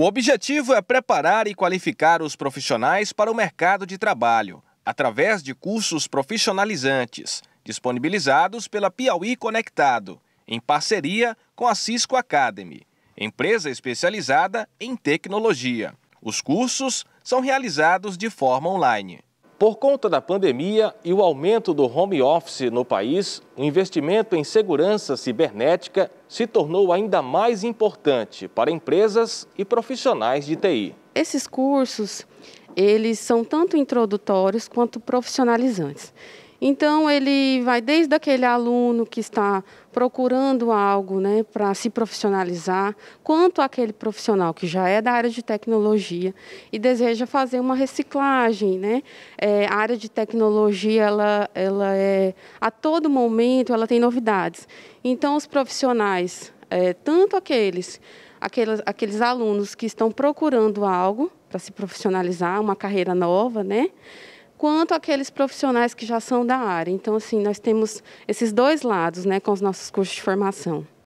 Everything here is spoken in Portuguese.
O objetivo é preparar e qualificar os profissionais para o mercado de trabalho, através de cursos profissionalizantes, disponibilizados pela Piauí Conectado, em parceria com a Cisco Academy, empresa especializada em tecnologia. Os cursos são realizados de forma online. Por conta da pandemia e o aumento do home office no país, o investimento em segurança cibernética se tornou ainda mais importante para empresas e profissionais de TI. Esses cursos, eles são tanto introdutórios quanto profissionalizantes. Então, ele vai desde aquele aluno que está procurando algo né, para se profissionalizar, quanto aquele profissional que já é da área de tecnologia e deseja fazer uma reciclagem. Né? É, a área de tecnologia, ela, ela é, a todo momento, ela tem novidades. Então, os profissionais, é, tanto aqueles, aqueles, aqueles alunos que estão procurando algo para se profissionalizar, uma carreira nova, né? quanto aqueles profissionais que já são da área. Então, assim, nós temos esses dois lados né, com os nossos cursos de formação.